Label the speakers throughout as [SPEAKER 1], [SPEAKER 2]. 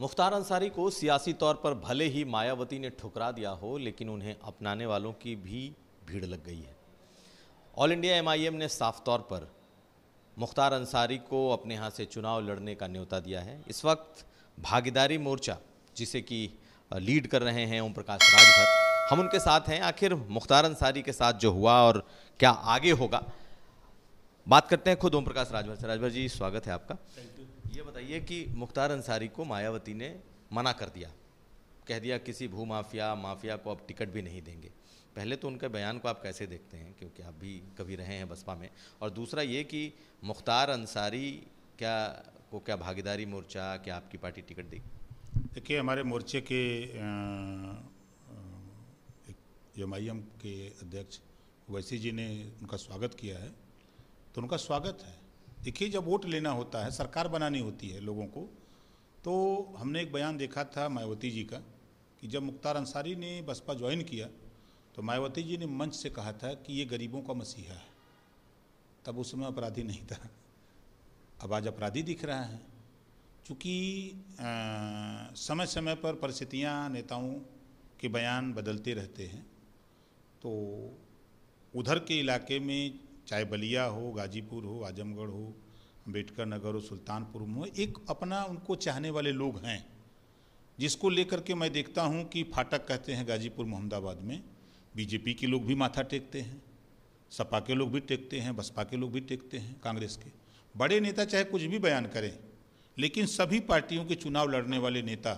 [SPEAKER 1] मुख्तार अंसारी को सियासी तौर पर भले ही मायावती ने ठुकरा दिया हो लेकिन उन्हें अपनाने वालों की भी भीड़ लग गई है ऑल इंडिया एमआईएम ने साफ तौर पर मुख्तार अंसारी को अपने यहाँ से चुनाव लड़ने का न्योता दिया है इस वक्त भागीदारी मोर्चा जिसे कि लीड कर रहे हैं ओम प्रकाश राजभर हम उनके साथ हैं आखिर मुख्तार अंसारी के साथ जो हुआ और क्या आगे होगा बात करते हैं खुद ओम प्रकाश राजभर से राजभर जी स्वागत है आपका ये बताइए कि मुख्तार अंसारी को मायावती ने मना कर दिया कह दिया किसी भू माफिया माफिया को आप टिकट भी नहीं देंगे पहले तो उनके बयान को आप कैसे देखते हैं क्योंकि आप भी कभी रहे हैं बसपा में और दूसरा ये कि मुख्तार अंसारी क्या को क्या भागीदारी मोर्चा क्या आपकी पार्टी टिकट देगी देखिए हमारे मोर्चे के
[SPEAKER 2] एम के अध्यक्ष वैसी जी ने उनका स्वागत किया है तो उनका स्वागत है देखिए जब वोट लेना होता है सरकार बनानी होती है लोगों को तो हमने एक बयान देखा था मायावती जी का कि जब मुख्तार अंसारी ने बसपा ज्वाइन किया तो मायावती जी ने मंच से कहा था कि ये गरीबों का मसीहा है तब उस समय अपराधी नहीं था अब आज अपराधी दिख रहा है चूँकि समय समय पर परिस्थितियाँ नेताओं के बयान बदलते रहते हैं तो उधर के इलाके में चाहे बलिया हो गाजीपुर हो आजमगढ़ हो अम्बेडकर नगर हो सुल्तानपुर हो एक अपना उनको चाहने वाले लोग हैं जिसको लेकर के मैं देखता हूँ कि फाटक कहते हैं गाजीपुर मोहम्मदाबाद में बीजेपी के लोग भी माथा टेकते हैं सपा के लोग भी टेकते हैं बसपा के लोग भी टेकते हैं कांग्रेस के बड़े नेता चाहे कुछ भी बयान करें लेकिन सभी पार्टियों के चुनाव लड़ने वाले नेता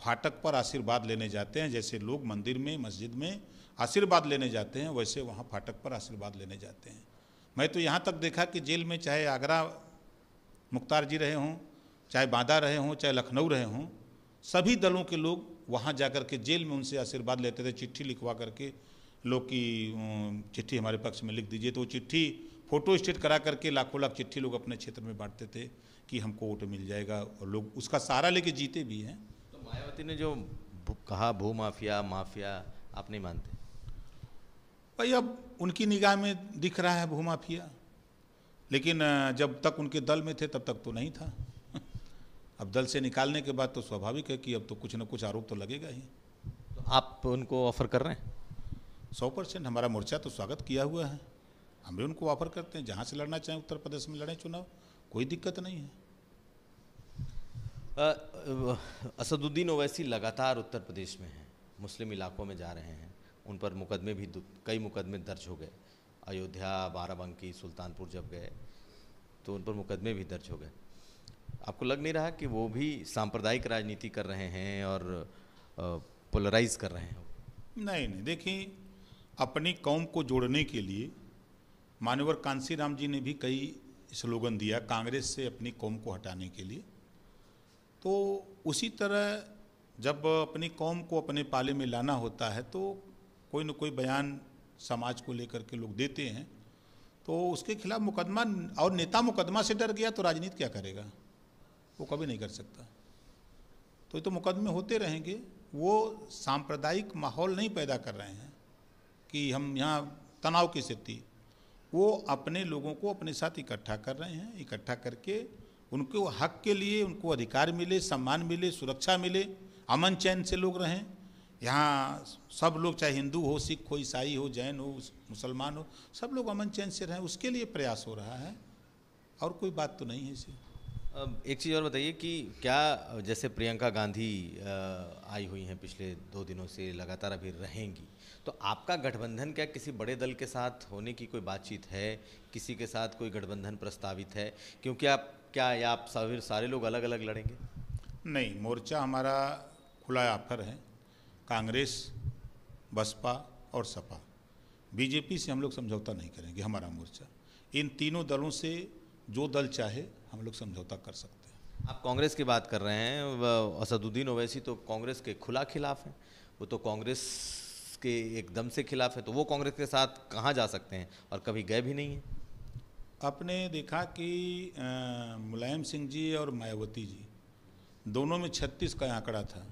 [SPEAKER 2] फाटक पर आशीर्वाद लेने जाते हैं जैसे लोग मंदिर में मस्जिद में आशीर्वाद लेने जाते हैं वैसे वहाँ फाटक पर आशीर्वाद लेने जाते हैं मैं तो यहाँ तक देखा कि जेल में चाहे आगरा मुख्तार जी रहे हों चाहे बांदा रहे हों चाहे लखनऊ रहे हों सभी दलों के लोग वहाँ जा कर के जेल में उनसे आशीर्वाद लेते थे चिट्ठी लिखवा करके लोग की चिट्ठी हमारे पक्ष में लिख दीजिए तो वो चिट्ठी फोटो स्टेट करा करके लाखों लाख चिट्ठी लोग अपने क्षेत्र में बांटते थे कि हमको वोट मिल जाएगा और लोग उसका सहारा लेके
[SPEAKER 1] जीते भी हैं तो मायावती ने जो कहा भू माफिया माफिया आप नहीं मानते
[SPEAKER 2] भाई अब उनकी निगाह में दिख रहा है भूमाफिया लेकिन जब तक उनके दल में थे तब तक तो नहीं था अब दल से निकालने के बाद तो स्वाभाविक है कि अब तो कुछ ना कुछ आरोप तो लगेगा ही
[SPEAKER 1] तो आप उनको ऑफर कर रहे हैं
[SPEAKER 2] सौ परसेंट हमारा मोर्चा तो स्वागत किया हुआ है हम भी उनको ऑफर करते हैं जहाँ से लड़ना चाहें उत्तर प्रदेश में लड़ें चुनाव कोई दिक्कत नहीं है
[SPEAKER 1] असदुद्दीन ओवैसी लगातार उत्तर प्रदेश में हैं मुस्लिम इलाकों में जा रहे हैं उन पर मुकदमे भी कई मुकदमे दर्ज हो गए अयोध्या बाराबंकी सुल्तानपुर जब गए तो उन पर मुकदमे भी दर्ज हो गए आपको लग नहीं रहा कि वो भी सांप्रदायिक राजनीति कर रहे हैं और पोलराइज कर रहे हैं नहीं नहीं देखिए
[SPEAKER 2] अपनी कौम को जोड़ने के लिए मानवर कांसी राम जी ने भी कई स्लोगन दिया कांग्रेस से अपनी कौम को हटाने के लिए तो उसी तरह जब अपनी कौम को अपने पाले में लाना होता है तो कोई ना कोई बयान समाज को लेकर के लोग देते हैं तो उसके खिलाफ मुकदमा और नेता मुकदमा से डर गया तो राजनीति क्या करेगा वो कभी नहीं कर सकता तो ये तो मुकदमे होते रहेंगे वो सांप्रदायिक माहौल नहीं पैदा कर रहे हैं कि हम यहाँ तनाव की स्थिति वो अपने लोगों को अपने साथ इकट्ठा कर रहे हैं इकट्ठा करके उनके हक के लिए उनको अधिकार मिले सम्मान मिले सुरक्षा मिले अमन चैन से लोग रहें यहाँ सब लोग चाहे हिंदू हो सिख हो ईसाई हो जैन हो मुसलमान हो सब लोग अमन चैन से रहें उसके लिए प्रयास हो रहा है और कोई बात तो नहीं है इसे
[SPEAKER 1] अब एक चीज़ और बताइए कि क्या जैसे प्रियंका गांधी आई हुई हैं पिछले दो दिनों से लगातार अभी रहेंगी तो आपका गठबंधन क्या किसी बड़े दल के साथ होने की कोई बातचीत है किसी के साथ कोई गठबंधन प्रस्तावित है क्योंकि आप क्या या आप सारे लोग अलग अलग लड़ेंगे
[SPEAKER 2] नहीं मोर्चा हमारा खुला ऑफर है कांग्रेस बसपा और सपा बीजेपी से हम लोग समझौता नहीं करेंगे हमारा मोर्चा इन तीनों दलों से
[SPEAKER 1] जो दल चाहे हम लोग समझौता कर सकते हैं आप कांग्रेस की बात कर रहे हैं असदुद्दीन ओवैसी तो कांग्रेस के खुला खिलाफ हैं वो तो कांग्रेस के एकदम से खिलाफ है तो वो कांग्रेस के साथ कहाँ जा सकते हैं और कभी गए भी नहीं हैं आपने
[SPEAKER 2] देखा कि मुलायम सिंह जी और मायावती जी दोनों में 36 का आंकड़ा था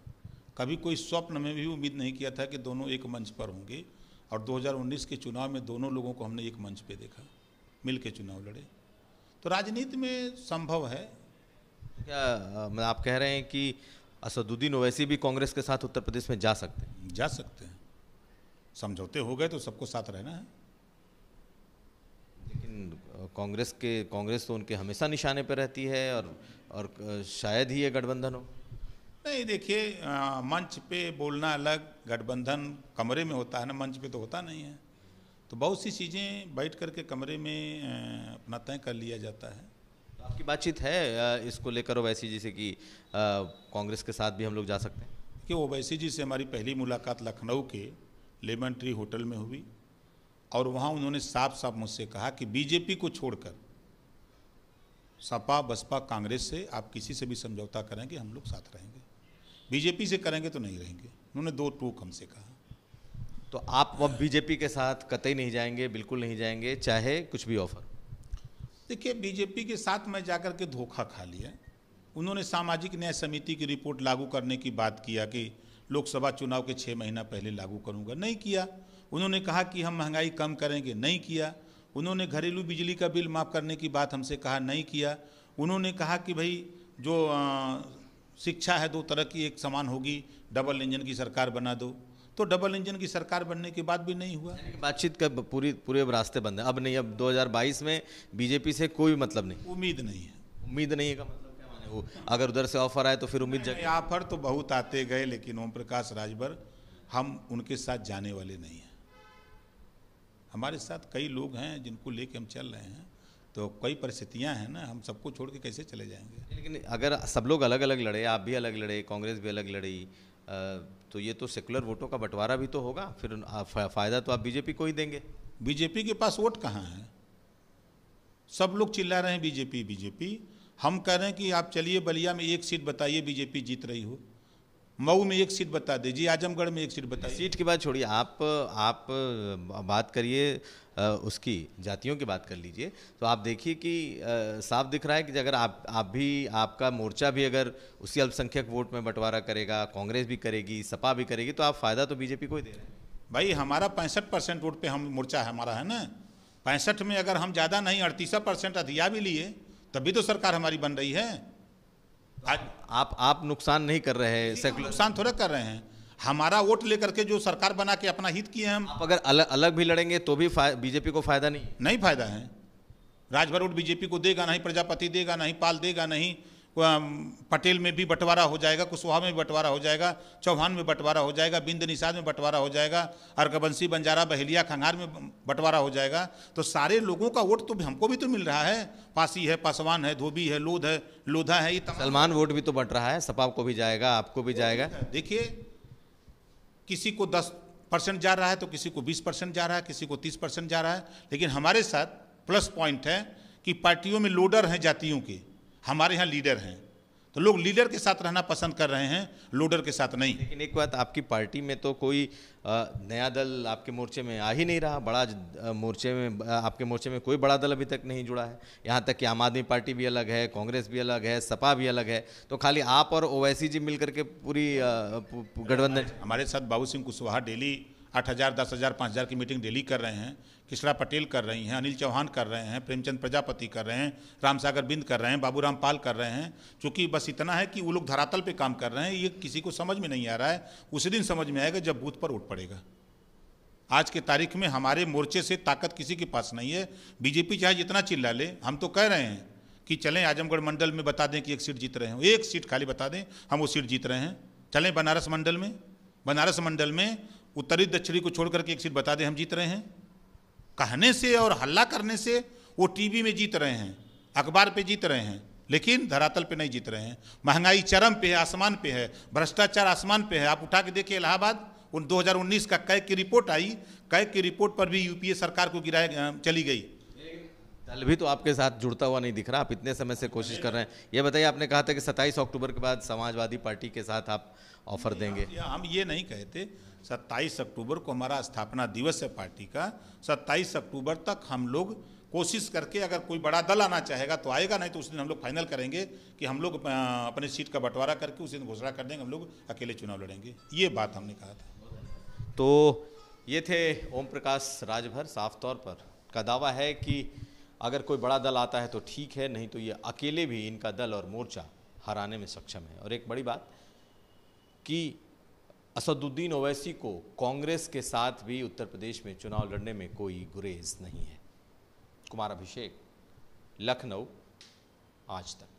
[SPEAKER 2] कभी कोई स्वप्न में भी उम्मीद नहीं किया था कि दोनों एक मंच पर होंगे और 2019 के चुनाव में दोनों लोगों को हमने एक मंच पे देखा मिल के चुनाव लड़े तो राजनीति में संभव है
[SPEAKER 1] क्या आप कह रहे हैं कि असदुद्दीन ओवैसी भी कांग्रेस के साथ उत्तर प्रदेश में जा सकते हैं जा सकते हैं समझौते हो गए तो सबको साथ रहना है लेकिन कांग्रेस के कांग्रेस तो उनके हमेशा निशाने पर रहती है और और शायद ही ये गठबंधन हो
[SPEAKER 2] नहीं देखिए मंच पे बोलना अलग गठबंधन कमरे में होता है ना मंच पे तो होता नहीं है तो बहुत सी चीज़ें बैठ करके कमरे में अपना तय कर लिया जाता है
[SPEAKER 1] तो आपकी बातचीत है इसको लेकर ओवैसी जी से कि कांग्रेस के साथ भी हम लोग जा सकते हैं कि ओवैसी जी से हमारी पहली मुलाकात लखनऊ के लेमन ट्री
[SPEAKER 2] होटल में हुई और वहाँ उन्होंने साफ साफ मुझसे कहा कि बीजेपी को छोड़कर सपा बसपा कांग्रेस से आप किसी से भी समझौता करेंगे हम लोग साथ रहेंगे
[SPEAKER 1] बीजेपी से करेंगे तो नहीं रहेंगे उन्होंने दो टूक हमसे कहा तो आप अब बीजेपी के साथ कतई नहीं जाएंगे बिल्कुल नहीं जाएंगे चाहे कुछ भी ऑफर
[SPEAKER 2] देखिए बीजेपी के साथ मैं जाकर के धोखा खा लिया उन्होंने सामाजिक न्याय समिति की रिपोर्ट लागू करने की बात किया कि लोकसभा चुनाव के छः महीना पहले लागू करूंगा नहीं किया उन्होंने कहा कि हम महंगाई कम करेंगे नहीं किया उन्होंने घरेलू बिजली का बिल माफ़ करने की बात हमसे कहा नहीं किया उन्होंने कहा कि भाई जो शिक्षा है दो तरह की एक समान होगी डबल इंजन की सरकार बना दो तो डबल इंजन की सरकार बनने के बाद भी नहीं हुआ
[SPEAKER 1] बातचीत का पूरी पूरे रास्ते बंद है अब नहीं अब 2022 में बीजेपी से कोई मतलब नहीं
[SPEAKER 2] उम्मीद नहीं है
[SPEAKER 1] उम्मीद नहीं है का मतलब क्या माने वो अगर उधर से ऑफर आए तो फिर उम्मीद जगह
[SPEAKER 2] ऑफर तो बहुत आते गए लेकिन ओम प्रकाश राजभर हम उनके साथ जाने वाले नहीं हैं हमारे साथ कई लोग हैं जिनको लेके हम चल रहे हैं तो कई परिस्थितियां हैं ना हम सबको छोड़ के कैसे चले जाएंगे लेकिन
[SPEAKER 1] अगर सब लोग अलग अलग लड़े आप भी अलग लड़े कांग्रेस भी अलग लड़ी तो ये तो सेकुलर वोटों का बंटवारा भी तो होगा फिर फ़ायदा तो आप बीजेपी को ही देंगे बीजेपी के पास वोट कहाँ है सब लोग
[SPEAKER 2] चिल्ला रहे हैं बीजेपी बीजेपी हम कह रहे हैं कि आप चलिए बलिया में एक सीट बताइए बीजेपी जीत रही
[SPEAKER 1] हो मऊ में एक सीट बता दीजिए आजमगढ़ में एक सीट बता सीट की बात छोड़िए आप आप बात करिए उसकी जातियों की बात कर लीजिए तो आप देखिए कि साफ दिख रहा है कि अगर आप आप भी आपका मोर्चा भी अगर उसी अल्पसंख्यक वोट में बंटवारा करेगा कांग्रेस भी करेगी सपा भी करेगी तो आप फ़ायदा तो बीजेपी को ही दे रहे हैं भाई हमारा
[SPEAKER 2] पैंसठ परसेंट वोट पर हम मोर्चा है हमारा है ना पैंसठ में अगर हम ज़्यादा नहीं अड़तीसा परसेंट अधिया भी लिए तभी तो सरकार हमारी बन रही है आज आप आप नुकसान नहीं कर रहे हैं नुकसान थोड़ा कर रहे हैं हमारा वोट लेकर के जो सरकार बना के अपना हित किए हम आप अगर अलग अलग भी लड़ेंगे तो भी बीजेपी को फायदा नहीं नहीं फायदा है राजभर वोट बीजेपी को देगा नहीं प्रजापति देगा नहीं पाल देगा नहीं पटेल में भी बंटवारा हो जाएगा कुशवाहा में भी बंटवारा हो जाएगा चौहान में बंटवारा हो जाएगा बिंद निषाद में बंटवारा हो जाएगा अर्गबंसी बंजारा बहेलिया खंगार में बंटवारा हो जाएगा तो सारे लोगों का वोट तो हमको भी तो मिल रहा है पासी है पासवान है धोबी है लोध है लोधा है ये सलमान वोट भी तो बंट रहा है सपा को भी जाएगा आपको भी जाएगा देखिए किसी को दस परसेंट जा रहा है तो किसी को बीस परसेंट जा रहा है किसी को तीस परसेंट जा रहा है लेकिन हमारे साथ प्लस पॉइंट है कि पार्टियों में लोडर हैं जातियों के हमारे यहाँ लीडर हैं तो लोग लीडर के साथ रहना पसंद कर रहे
[SPEAKER 1] हैं लोडर के साथ नहीं लेकिन एक बात आपकी पार्टी में तो कोई नया दल आपके मोर्चे में आ ही नहीं रहा बड़ा मोर्चे में आपके मोर्चे में कोई बड़ा दल अभी तक नहीं जुड़ा है यहाँ तक कि आम आदमी पार्टी भी अलग है कांग्रेस भी अलग है सपा भी अलग है तो खाली आप और ओवैसी जी मिल करके पूरी गठबंधन हमारे साथ बाबू सिंह कुशवाहा डेली आठ हज़ार दस हज़ार
[SPEAKER 2] पाँच हज़ार की मीटिंग डेली कर रहे हैं किशरा पटेल कर रही हैं अनिल चौहान कर रहे हैं प्रेमचंद प्रजापति कर रहे हैं राम सागर बिंद कर रहे हैं बाबूराम पाल कर रहे हैं चूँकि बस इतना है कि वो लोग धरातल पे काम कर रहे हैं ये किसी को समझ में नहीं आ रहा है उसी दिन समझ में आएगा जब बूथ पर उठ पड़ेगा आज के तारीख में हमारे मोर्चे से ताकत किसी के पास नहीं है बीजेपी चाहे जितना चिल्ला ले हम तो कह रहे हैं कि चलें आजमगढ़ मंडल में बता दें कि एक सीट जीत रहे हैं एक सीट खाली बता दें हम वो सीट जीत रहे हैं चलें बनारस मंडल में बनारस मंडल में उत्तरी दक्षिणी को छोड़ करके एक सीट बता दें हम जीत रहे हैं कहने से और हल्ला करने से वो टीवी में जीत रहे हैं अखबार पे जीत रहे हैं लेकिन धरातल पे नहीं जीत रहे हैं महंगाई चरम पे है आसमान पे है भ्रष्टाचार आसमान पे है आप उठा के देखिए इलाहाबाद उन 2019 का कैक की रिपोर्ट आई
[SPEAKER 1] कैक की रिपोर्ट पर भी यूपीए सरकार को गिराया चली गई दल भी तो आपके साथ जुड़ता हुआ नहीं दिख रहा आप इतने समय से कोशिश कर रहे हैं ये बताइए आपने कहा था कि 27 अक्टूबर के बाद समाजवादी पार्टी के साथ आप ऑफर देंगे हम ये नहीं कहते 27 अक्टूबर को हमारा स्थापना
[SPEAKER 2] दिवस है पार्टी का 27 अक्टूबर तक हम लोग कोशिश करके अगर कोई बड़ा दल आना चाहेगा तो आएगा नहीं तो उस दिन हम लोग फाइनल करेंगे कि हम लोग अपने सीट का बंटवारा करके उस दिन घोषणा
[SPEAKER 1] कर देंगे हम लोग अकेले चुनाव लड़ेंगे ये बात हमने कहा था तो ये थे ओम प्रकाश राजभर साफ तौर पर का दावा है कि अगर कोई बड़ा दल आता है तो ठीक है नहीं तो ये अकेले भी इनका दल और मोर्चा हराने में सक्षम है और एक बड़ी बात कि असदुद्दीन ओवैसी को कांग्रेस के साथ भी उत्तर प्रदेश में चुनाव लड़ने में कोई गुरेज नहीं है कुमार अभिषेक लखनऊ आज तक